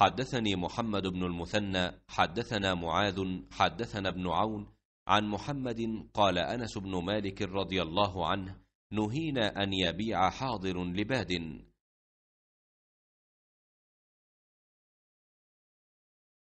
حدثني محمد بن المثنى حدثنا معاذ حدثنا ابن عون عن محمد قال انس بن مالك رضي الله عنه نهينا ان يبيع حاضر لباد